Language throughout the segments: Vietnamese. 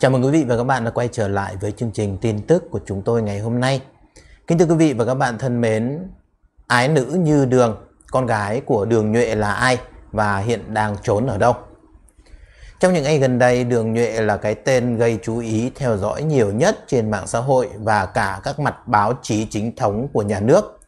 Chào mừng quý vị và các bạn đã quay trở lại với chương trình tin tức của chúng tôi ngày hôm nay. Kính thưa quý vị và các bạn thân mến, ái nữ như đường, con gái của đường nhuệ là ai và hiện đang trốn ở đâu? Trong những ngày gần đây, đường nhuệ là cái tên gây chú ý theo dõi nhiều nhất trên mạng xã hội và cả các mặt báo chí chính thống của nhà nước.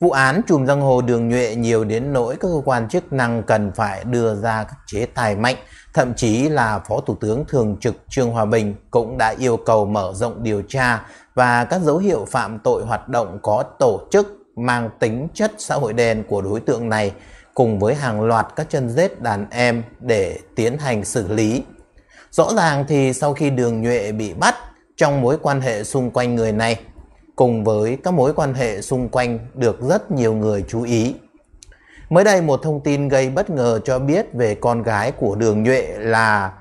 Vụ án chùm giang hồ đường nhuệ nhiều đến nỗi các cơ quan chức năng cần phải đưa ra các chế tài mạnh Thậm chí là Phó Thủ tướng Thường trực Trương Hòa Bình cũng đã yêu cầu mở rộng điều tra và các dấu hiệu phạm tội hoạt động có tổ chức mang tính chất xã hội đen của đối tượng này cùng với hàng loạt các chân rết đàn em để tiến hành xử lý. Rõ ràng thì sau khi Đường Nhuệ bị bắt, trong mối quan hệ xung quanh người này, cùng với các mối quan hệ xung quanh được rất nhiều người chú ý, Mới đây một thông tin gây bất ngờ cho biết về con gái của Đường Nhuệ là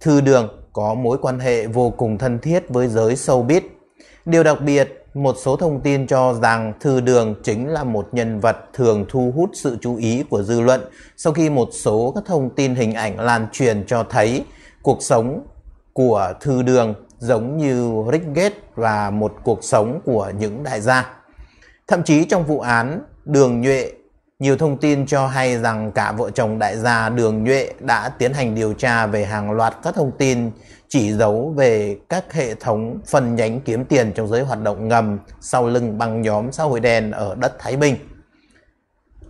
Thư Đường có mối quan hệ vô cùng thân thiết với giới showbiz. Điều đặc biệt, một số thông tin cho rằng Thư Đường chính là một nhân vật thường thu hút sự chú ý của dư luận sau khi một số các thông tin hình ảnh lan truyền cho thấy cuộc sống của Thư Đường giống như Rick Gates và một cuộc sống của những đại gia. Thậm chí trong vụ án, Đường Nhuệ nhiều thông tin cho hay rằng cả vợ chồng đại gia Đường Nhuệ đã tiến hành điều tra về hàng loạt các thông tin chỉ dấu về các hệ thống phần nhánh kiếm tiền trong giới hoạt động ngầm sau lưng băng nhóm xã hội đen ở đất Thái Bình.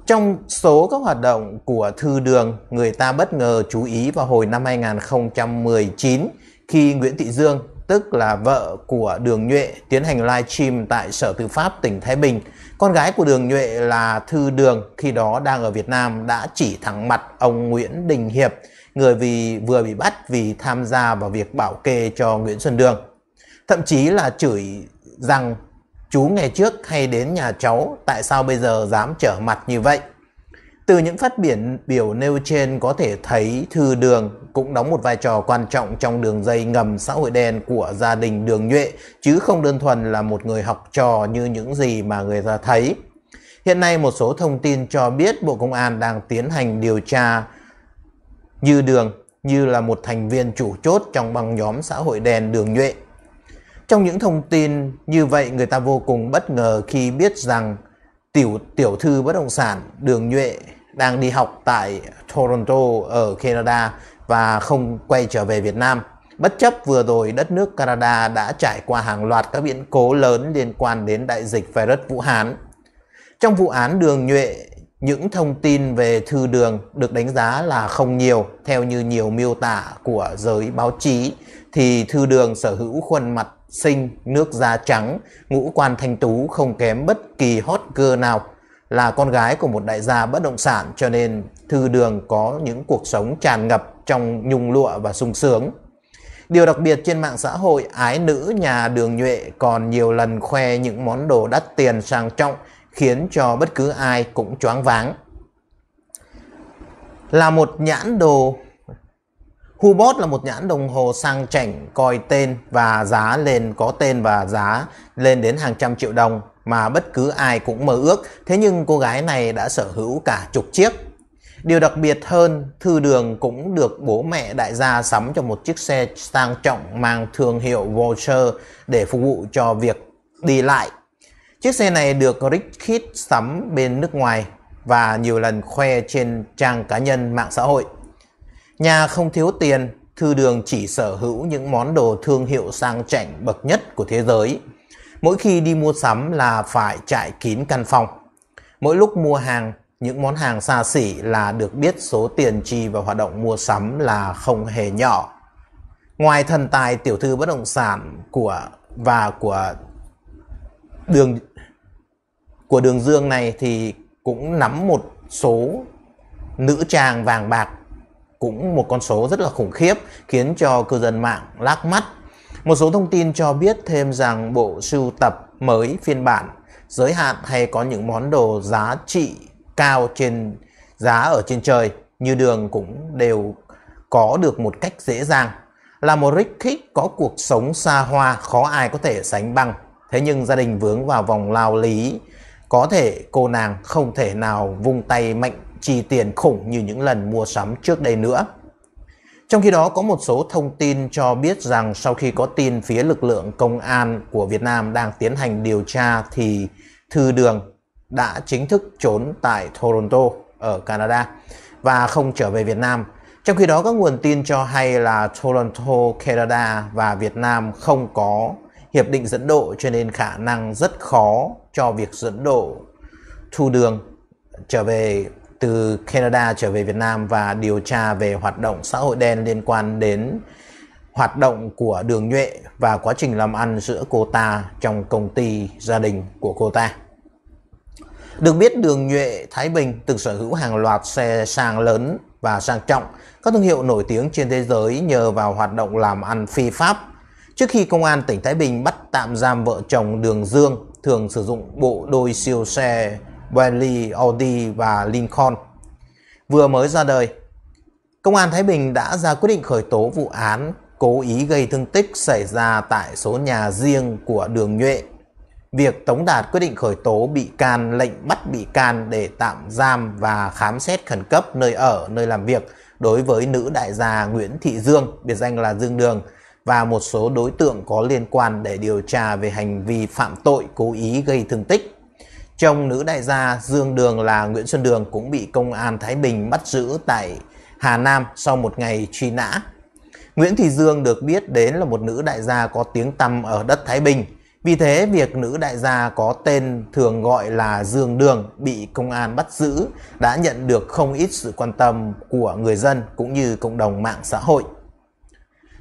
Trong số các hoạt động của Thư Đường, người ta bất ngờ chú ý vào hồi năm 2019 khi Nguyễn Thị Dương tức là vợ của Đường Nhuệ tiến hành live stream tại Sở Tư pháp tỉnh Thái Bình. Con gái của Đường Nhuệ là Thư Đường khi đó đang ở Việt Nam đã chỉ thẳng mặt ông Nguyễn Đình Hiệp, người vì vừa bị bắt vì tham gia vào việc bảo kê cho Nguyễn Xuân Đường. Thậm chí là chửi rằng chú ngày trước hay đến nhà cháu tại sao bây giờ dám trở mặt như vậy. Từ những phát biển biểu nêu trên có thể thấy thư đường cũng đóng một vai trò quan trọng trong đường dây ngầm xã hội đen của gia đình đường nhuệ, chứ không đơn thuần là một người học trò như những gì mà người ta thấy. Hiện nay một số thông tin cho biết Bộ Công an đang tiến hành điều tra Như Đường như là một thành viên chủ chốt trong băng nhóm xã hội đen Đường Nhuệ. Trong những thông tin như vậy người ta vô cùng bất ngờ khi biết rằng tiểu tiểu thư bất động sản Đường Nhuệ đang đi học tại Toronto ở Canada và không quay trở về Việt Nam. Bất chấp vừa rồi đất nước Canada đã trải qua hàng loạt các biến cố lớn liên quan đến đại dịch virus Vũ Hán. Trong vụ án đường nhuệ, những thông tin về thư đường được đánh giá là không nhiều theo như nhiều miêu tả của giới báo chí thì thư đường sở hữu khuôn mặt xinh, nước da trắng, ngũ quan thanh tú không kém bất kỳ hot girl nào là con gái của một đại gia bất động sản cho nên Thư Đường có những cuộc sống tràn ngập trong nhung lụa và sung sướng. Điều đặc biệt trên mạng xã hội, ái nữ nhà Đường Nhuệ còn nhiều lần khoe những món đồ đắt tiền sang trọng khiến cho bất cứ ai cũng choáng váng. Là một nhãn đồ Hubot là một nhãn đồng hồ sang chảnh coi tên và giá lên có tên và giá lên đến hàng trăm triệu đồng mà bất cứ ai cũng mơ ước, thế nhưng cô gái này đã sở hữu cả chục chiếc. Điều đặc biệt hơn, Thư Đường cũng được bố mẹ đại gia sắm cho một chiếc xe sang trọng mang thương hiệu Vulture để phục vụ cho việc đi lại. Chiếc xe này được Rickit sắm bên nước ngoài và nhiều lần khoe trên trang cá nhân mạng xã hội. Nhà không thiếu tiền, Thư Đường chỉ sở hữu những món đồ thương hiệu sang chảnh bậc nhất của thế giới Mỗi khi đi mua sắm là phải chạy kín căn phòng. Mỗi lúc mua hàng, những món hàng xa xỉ là được biết số tiền chi vào hoạt động mua sắm là không hề nhỏ. Ngoài thần tài tiểu thư bất động sản của và của đường của đường dương này thì cũng nắm một số nữ trang vàng bạc cũng một con số rất là khủng khiếp khiến cho cư dân mạng lác mắt một số thông tin cho biết thêm rằng bộ sưu tập mới phiên bản giới hạn hay có những món đồ giá trị cao trên giá ở trên trời như đường cũng đều có được một cách dễ dàng. Là một rich kid có cuộc sống xa hoa khó ai có thể sánh bằng. Thế nhưng gia đình vướng vào vòng lao lý, có thể cô nàng không thể nào vung tay mạnh chi tiền khủng như những lần mua sắm trước đây nữa. Trong khi đó, có một số thông tin cho biết rằng sau khi có tin phía lực lượng công an của Việt Nam đang tiến hành điều tra thì Thư Đường đã chính thức trốn tại Toronto ở Canada và không trở về Việt Nam. Trong khi đó, các nguồn tin cho hay là Toronto, Canada và Việt Nam không có hiệp định dẫn độ cho nên khả năng rất khó cho việc dẫn độ Thu Đường trở về từ Canada trở về Việt Nam và điều tra về hoạt động xã hội đen liên quan đến hoạt động của Đường Nhuệ và quá trình làm ăn giữa cô ta trong công ty gia đình của cô ta. Được biết Đường Nhuệ Thái Bình từng sở hữu hàng loạt xe sang lớn và sang trọng, các thương hiệu nổi tiếng trên thế giới nhờ vào hoạt động làm ăn phi pháp. Trước khi công an tỉnh Thái Bình bắt tạm giam vợ chồng Đường Dương thường sử dụng bộ đôi siêu xe Bentley, Audi và Lincoln vừa mới ra đời. Công an Thái Bình đã ra quyết định khởi tố vụ án cố ý gây thương tích xảy ra tại số nhà riêng của Đường Nhuệ. Việc Tống Đạt quyết định khởi tố bị can lệnh bắt bị can để tạm giam và khám xét khẩn cấp nơi ở, nơi làm việc đối với nữ đại gia Nguyễn Thị Dương, biệt danh là Dương Đường, và một số đối tượng có liên quan để điều tra về hành vi phạm tội cố ý gây thương tích chồng nữ đại gia Dương Đường là Nguyễn Xuân Đường cũng bị công an Thái Bình bắt giữ tại Hà Nam sau một ngày truy nã. Nguyễn Thị Dương được biết đến là một nữ đại gia có tiếng tăm ở đất Thái Bình. Vì thế, việc nữ đại gia có tên thường gọi là Dương Đường bị công an bắt giữ đã nhận được không ít sự quan tâm của người dân cũng như cộng đồng mạng xã hội.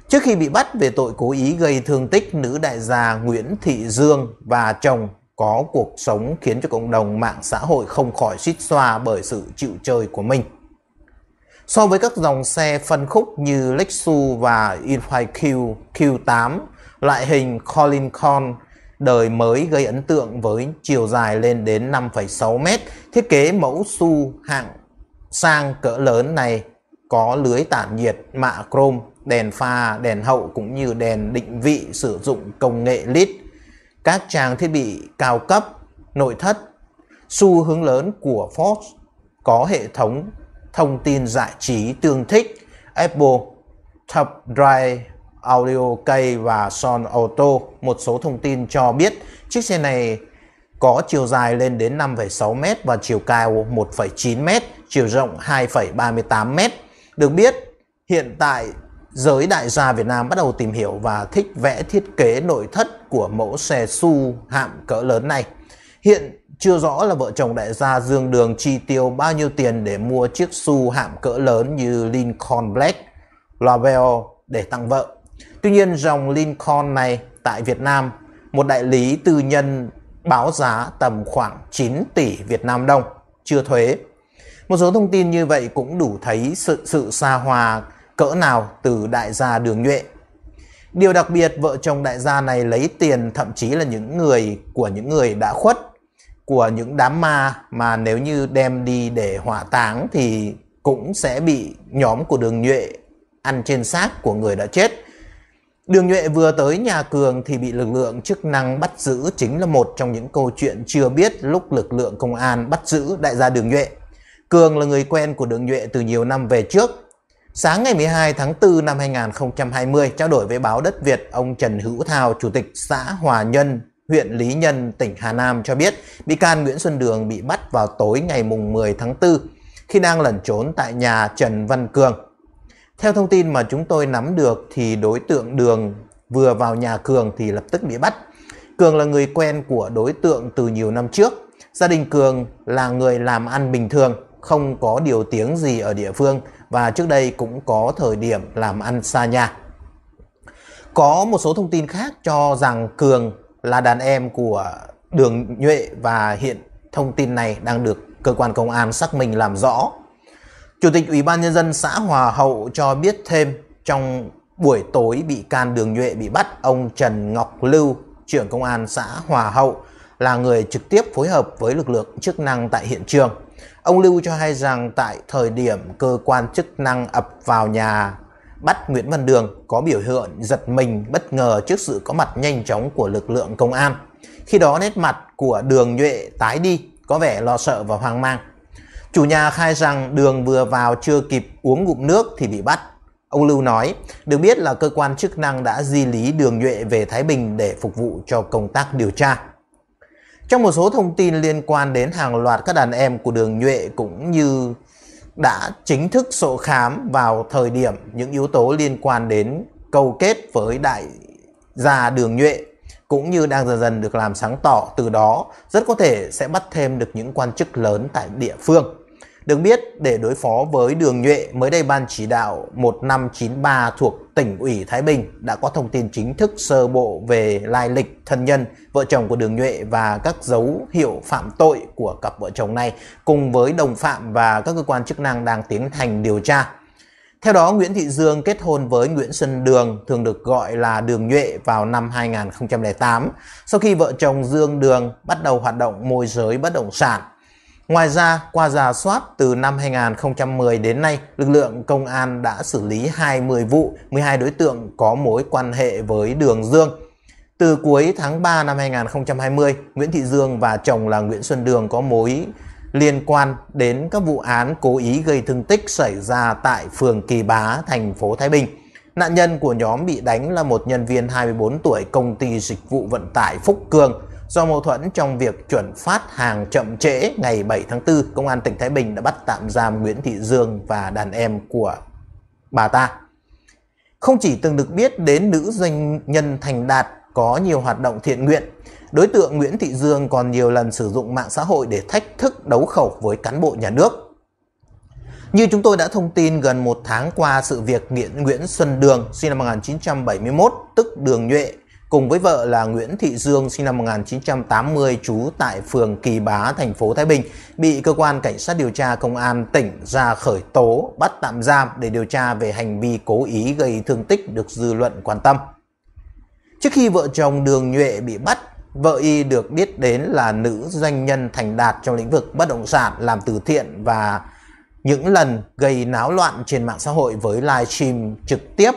Trước khi bị bắt về tội cố ý gây thương tích, nữ đại gia Nguyễn Thị Dương và chồng có cuộc sống khiến cho cộng đồng mạng xã hội không khỏi suýt xoa bởi sự chịu chơi của mình. So với các dòng xe phân khúc như Lexus và EYQ Q8, loại hình Colin Con đời mới gây ấn tượng với chiều dài lên đến 5,6m, thiết kế mẫu SU hạng sang cỡ lớn này có lưới tản nhiệt mạ chrome, đèn pha, đèn hậu cũng như đèn định vị sử dụng công nghệ LED các trang thiết bị cao cấp, nội thất, xu hướng lớn của Ford có hệ thống thông tin giải trí tương thích Apple, Top Drive, Audio K và Son Auto. Một số thông tin cho biết chiếc xe này có chiều dài lên đến 5,6m và chiều cao 1,9m, chiều rộng 2,38m. Được biết, hiện tại giới đại gia Việt Nam bắt đầu tìm hiểu và thích vẽ thiết kế nội thất của mẫu xe su hạm cỡ lớn này. Hiện chưa rõ là vợ chồng đại gia Dương Đường chi tiêu bao nhiêu tiền để mua chiếc su hạm cỡ lớn như Lincoln Black, Lavel để tặng vợ. Tuy nhiên dòng Lincoln này tại Việt Nam, một đại lý tư nhân báo giá tầm khoảng 9 tỷ Việt Nam đồng, chưa thuế. Một số thông tin như vậy cũng đủ thấy sự sự xa hòa cỡ nào từ đại gia đường nhuệ. Điều đặc biệt vợ chồng đại gia này lấy tiền thậm chí là những người của những người đã khuất của những đám ma mà nếu như đem đi để hỏa táng thì cũng sẽ bị nhóm của đường nhuệ ăn trên xác của người đã chết. Đường Nhuệ vừa tới nhà Cường thì bị lực lượng chức năng bắt giữ chính là một trong những câu chuyện chưa biết lúc lực lượng công an bắt giữ đại gia Đường Nhuệ. Cường là người quen của Đường Nhuệ từ nhiều năm về trước, Sáng ngày 12 tháng 4 năm 2020, trao đổi với báo Đất Việt, ông Trần Hữu Thao, Chủ tịch xã Hòa Nhân, huyện Lý Nhân, tỉnh Hà Nam cho biết, bị can Nguyễn Xuân Đường bị bắt vào tối ngày 10 tháng 4 khi đang lẩn trốn tại nhà Trần Văn Cường. Theo thông tin mà chúng tôi nắm được thì đối tượng Đường vừa vào nhà Cường thì lập tức bị bắt. Cường là người quen của đối tượng từ nhiều năm trước. Gia đình Cường là người làm ăn bình thường, không có điều tiếng gì ở địa phương và trước đây cũng có thời điểm làm ăn xa nhà. Có một số thông tin khác cho rằng Cường là đàn em của Đường Nhuệ và hiện thông tin này đang được cơ quan công an xác minh làm rõ. Chủ tịch Ủy ban Nhân dân xã Hòa Hậu cho biết thêm trong buổi tối bị can Đường Nhuệ bị bắt, ông Trần Ngọc Lưu, trưởng công an xã Hòa Hậu, là người trực tiếp phối hợp với lực lượng chức năng tại hiện trường. Ông Lưu cho hay rằng tại thời điểm cơ quan chức năng ập vào nhà bắt Nguyễn Văn Đường có biểu hiện giật mình bất ngờ trước sự có mặt nhanh chóng của lực lượng công an. Khi đó nét mặt của Đường Nhuệ tái đi, có vẻ lo sợ và hoang mang. Chủ nhà khai rằng Đường vừa vào chưa kịp uống ngụm nước thì bị bắt. Ông Lưu nói, được biết là cơ quan chức năng đã di lý Đường Nhuệ về Thái Bình để phục vụ cho công tác điều tra. Trong một số thông tin liên quan đến hàng loạt các đàn em của đường nhuệ cũng như đã chính thức sổ khám vào thời điểm những yếu tố liên quan đến câu kết với đại gia đường nhuệ cũng như đang dần dần được làm sáng tỏ từ đó rất có thể sẽ bắt thêm được những quan chức lớn tại địa phương. Được biết, để đối phó với đường nhuệ mới đây ban chỉ đạo 1593 thuộc tỉnh ủy Thái Bình đã có thông tin chính thức sơ bộ về lai lịch thân nhân vợ chồng của Đường Nhuệ và các dấu hiệu phạm tội của cặp vợ chồng này cùng với đồng phạm và các cơ quan chức năng đang tiến hành điều tra. Theo đó, Nguyễn Thị Dương kết hôn với Nguyễn Xuân Đường, thường được gọi là Đường Nhuệ vào năm 2008, sau khi vợ chồng Dương Đường bắt đầu hoạt động môi giới bất động sản. Ngoài ra, qua giả soát từ năm 2010 đến nay, lực lượng công an đã xử lý 20 vụ, 12 đối tượng có mối quan hệ với Đường Dương. Từ cuối tháng 3 năm 2020, Nguyễn Thị Dương và chồng là Nguyễn Xuân Đường có mối liên quan đến các vụ án cố ý gây thương tích xảy ra tại phường Kỳ Bá, thành phố Thái Bình. Nạn nhân của nhóm bị đánh là một nhân viên 24 tuổi công ty dịch vụ vận tải Phúc Cường. Do mâu thuẫn trong việc chuẩn phát hàng chậm trễ ngày 7 tháng 4, Công an tỉnh Thái Bình đã bắt tạm giam Nguyễn Thị Dương và đàn em của bà ta. Không chỉ từng được biết đến nữ doanh nhân Thành Đạt có nhiều hoạt động thiện nguyện, đối tượng Nguyễn Thị Dương còn nhiều lần sử dụng mạng xã hội để thách thức đấu khẩu với cán bộ nhà nước. Như chúng tôi đã thông tin gần một tháng qua sự việc nghiện Nguyễn Xuân Đường sinh năm 1971 tức Đường Nhuệ cùng với vợ là Nguyễn Thị Dương sinh năm 1980 trú tại phường Kỳ Bá, thành phố Thái Bình bị cơ quan cảnh sát điều tra công an tỉnh ra khởi tố bắt tạm giam để điều tra về hành vi cố ý gây thương tích được dư luận quan tâm. Trước khi vợ chồng Đường Nhuệ bị bắt, vợ y được biết đến là nữ doanh nhân thành đạt trong lĩnh vực bất động sản, làm từ thiện và những lần gây náo loạn trên mạng xã hội với livestream trực tiếp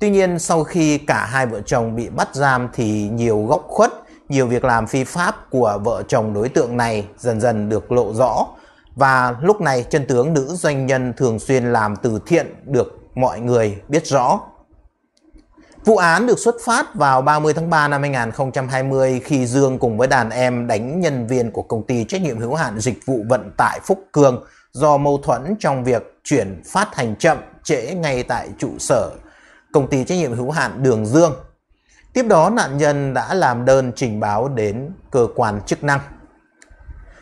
Tuy nhiên sau khi cả hai vợ chồng bị bắt giam thì nhiều góc khuất, nhiều việc làm phi pháp của vợ chồng đối tượng này dần dần được lộ rõ. Và lúc này chân tướng nữ doanh nhân thường xuyên làm từ thiện được mọi người biết rõ. Vụ án được xuất phát vào 30 tháng 3 năm 2020 khi Dương cùng với đàn em đánh nhân viên của công ty trách nhiệm hữu hạn dịch vụ vận tải Phúc Cường do mâu thuẫn trong việc chuyển phát hành chậm trễ ngay tại trụ sở công ty trách nhiệm hữu hạn Đường Dương. Tiếp đó nạn nhân đã làm đơn trình báo đến cơ quan chức năng.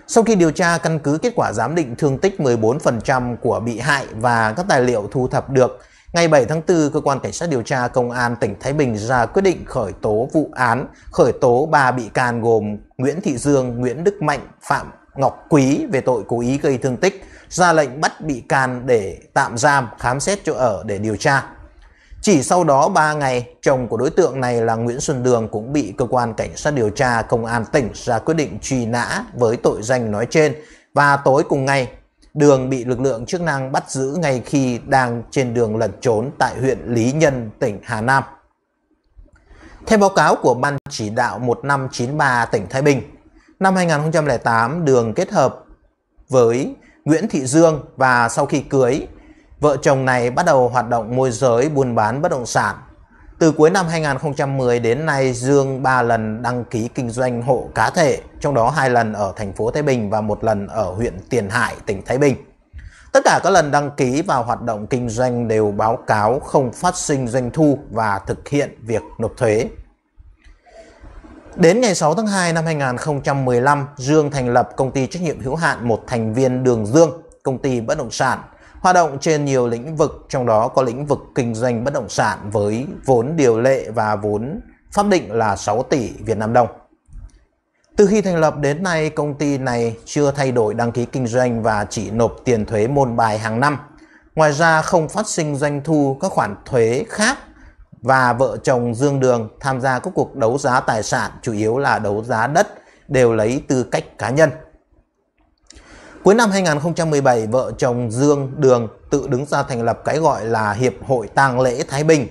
Sau khi điều tra căn cứ kết quả giám định thương tích 14% của bị hại và các tài liệu thu thập được, ngày 7 tháng 4, cơ quan cảnh sát điều tra công an tỉnh Thái Bình ra quyết định khởi tố vụ án, khởi tố 3 bị can gồm Nguyễn Thị Dương, Nguyễn Đức Mạnh, Phạm Ngọc Quý về tội cố ý gây thương tích, ra lệnh bắt bị can để tạm giam, khám xét chỗ ở để điều tra. Chỉ sau đó 3 ngày, chồng của đối tượng này là Nguyễn Xuân Đường cũng bị cơ quan cảnh sát điều tra công an tỉnh ra quyết định truy nã với tội danh nói trên. Và tối cùng ngày, Đường bị lực lượng chức năng bắt giữ ngay khi đang trên đường lẩn trốn tại huyện Lý Nhân, tỉnh Hà Nam. Theo báo cáo của Ban Chỉ đạo 1593 tỉnh Thái Bình, năm 2008 Đường kết hợp với Nguyễn Thị Dương và sau khi cưới vợ chồng này bắt đầu hoạt động môi giới buôn bán bất động sản. Từ cuối năm 2010 đến nay, Dương 3 lần đăng ký kinh doanh hộ cá thể, trong đó hai lần ở thành phố Thái Bình và một lần ở huyện Tiền Hải, tỉnh Thái Bình. Tất cả các lần đăng ký và hoạt động kinh doanh đều báo cáo không phát sinh doanh thu và thực hiện việc nộp thuế. Đến ngày 6 tháng 2 năm 2015, Dương thành lập công ty trách nhiệm hữu hạn một thành viên Đường Dương, công ty bất động sản hoạt động trên nhiều lĩnh vực, trong đó có lĩnh vực kinh doanh bất động sản với vốn điều lệ và vốn pháp định là 6 tỷ Việt Nam đồng. Từ khi thành lập đến nay, công ty này chưa thay đổi đăng ký kinh doanh và chỉ nộp tiền thuế môn bài hàng năm. Ngoài ra không phát sinh doanh thu các khoản thuế khác và vợ chồng Dương Đường tham gia các cuộc đấu giá tài sản chủ yếu là đấu giá đất đều lấy tư cách cá nhân. Cuối năm 2017, vợ chồng Dương Đường tự đứng ra thành lập cái gọi là Hiệp hội tang lễ Thái Bình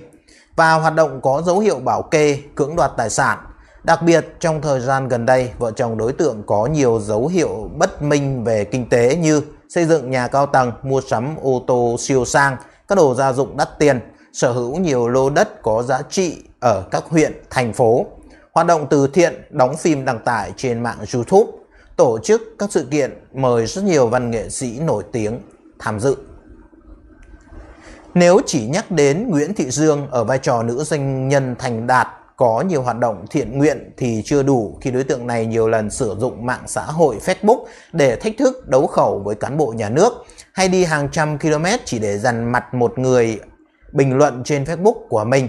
và hoạt động có dấu hiệu bảo kê, cưỡng đoạt tài sản. Đặc biệt, trong thời gian gần đây, vợ chồng đối tượng có nhiều dấu hiệu bất minh về kinh tế như xây dựng nhà cao tầng, mua sắm ô tô siêu sang, các đồ gia dụng đắt tiền, sở hữu nhiều lô đất có giá trị ở các huyện, thành phố, hoạt động từ thiện, đóng phim đăng tải trên mạng YouTube tổ chức các sự kiện mời rất nhiều văn nghệ sĩ nổi tiếng tham dự. Nếu chỉ nhắc đến Nguyễn Thị Dương ở vai trò nữ doanh nhân thành đạt có nhiều hoạt động thiện nguyện thì chưa đủ khi đối tượng này nhiều lần sử dụng mạng xã hội Facebook để thách thức đấu khẩu với cán bộ nhà nước hay đi hàng trăm km chỉ để dằn mặt một người bình luận trên Facebook của mình.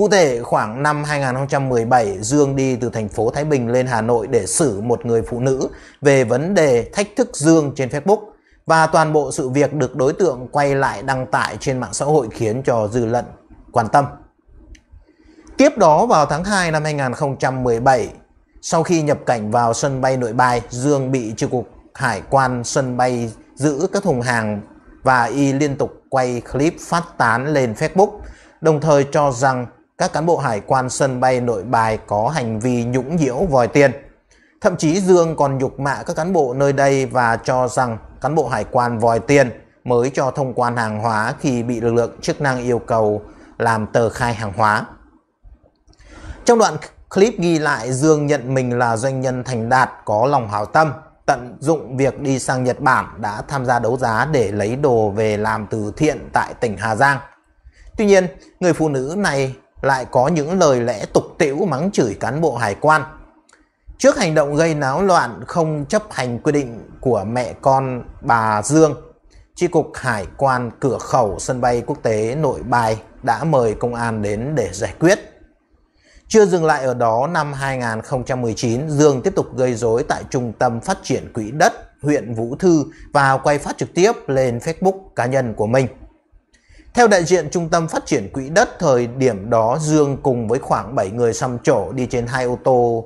Cụ thể khoảng năm 2017 Dương đi từ thành phố Thái Bình lên Hà Nội để xử một người phụ nữ về vấn đề thách thức Dương trên Facebook và toàn bộ sự việc được đối tượng quay lại đăng tải trên mạng xã hội khiến cho dư luận quan tâm. Tiếp đó vào tháng 2 năm 2017, sau khi nhập cảnh vào sân bay Nội Bài, Dương bị tri cục hải quan sân bay giữ các thùng hàng và y liên tục quay clip phát tán lên Facebook, đồng thời cho rằng các cán bộ hải quan sân bay nội bài có hành vi nhũng nhiễu vòi tiền. Thậm chí Dương còn nhục mạ các cán bộ nơi đây và cho rằng cán bộ hải quan vòi tiền mới cho thông quan hàng hóa khi bị lực lượng chức năng yêu cầu làm tờ khai hàng hóa. Trong đoạn clip ghi lại Dương nhận mình là doanh nhân thành đạt có lòng hảo tâm, tận dụng việc đi sang Nhật Bản đã tham gia đấu giá để lấy đồ về làm từ thiện tại tỉnh Hà Giang. Tuy nhiên, người phụ nữ này lại có những lời lẽ tục tĩu mắng chửi cán bộ hải quan. Trước hành động gây náo loạn không chấp hành quy định của mẹ con bà Dương, tri cục Hải quan cửa khẩu sân bay quốc tế Nội Bài đã mời công an đến để giải quyết. Chưa dừng lại ở đó, năm 2019, Dương tiếp tục gây rối tại Trung tâm Phát triển Quỹ đất huyện Vũ Thư và quay phát trực tiếp lên Facebook cá nhân của mình. Theo đại diện Trung tâm Phát triển Quỹ đất, thời điểm đó Dương cùng với khoảng 7 người xăm trổ đi trên hai ô tô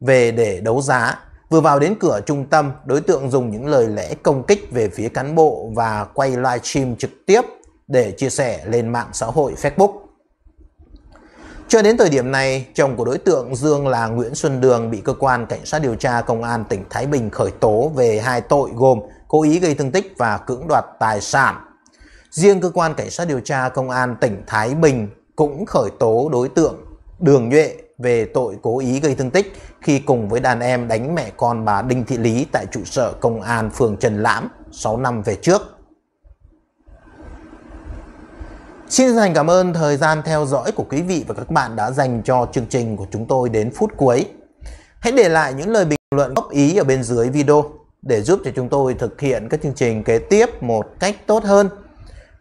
về để đấu giá. Vừa vào đến cửa trung tâm, đối tượng dùng những lời lẽ công kích về phía cán bộ và quay livestream trực tiếp để chia sẻ lên mạng xã hội Facebook. Cho đến thời điểm này, chồng của đối tượng Dương là Nguyễn Xuân Đường bị cơ quan cảnh sát điều tra công an tỉnh Thái Bình khởi tố về hai tội gồm cố ý gây thương tích và cưỡng đoạt tài sản. Riêng cơ quan cảnh sát điều tra công an tỉnh Thái Bình cũng khởi tố đối tượng Đường Nhuệ về tội cố ý gây thương tích khi cùng với đàn em đánh mẹ con bà Đinh Thị Lý tại trụ sở công an phường Trần Lãm 6 năm về trước. Xin chân thành cảm ơn thời gian theo dõi của quý vị và các bạn đã dành cho chương trình của chúng tôi đến phút cuối. Hãy để lại những lời bình luận góp ý ở bên dưới video để giúp cho chúng tôi thực hiện các chương trình kế tiếp một cách tốt hơn.